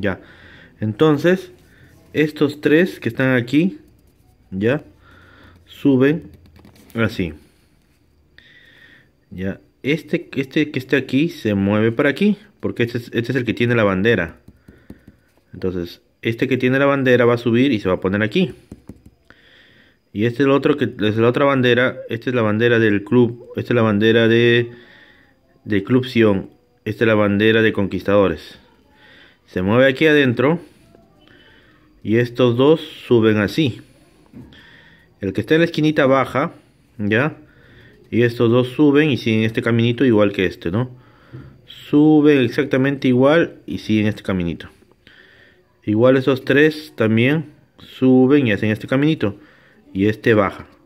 ya. Entonces, estos tres que están aquí, ya, suben así. Ya, este, este que está aquí se mueve para aquí, porque este, este es, el que tiene la bandera. Entonces, este que tiene la bandera va a subir y se va a poner aquí. Y este es el otro que es la otra bandera, esta es la bandera del club, esta es la bandera de Club Sion, esta es la bandera de conquistadores se mueve aquí adentro y estos dos suben así el que está en la esquinita baja ya y estos dos suben y siguen este caminito igual que este no suben exactamente igual y siguen este caminito igual esos tres también suben y hacen este caminito y este baja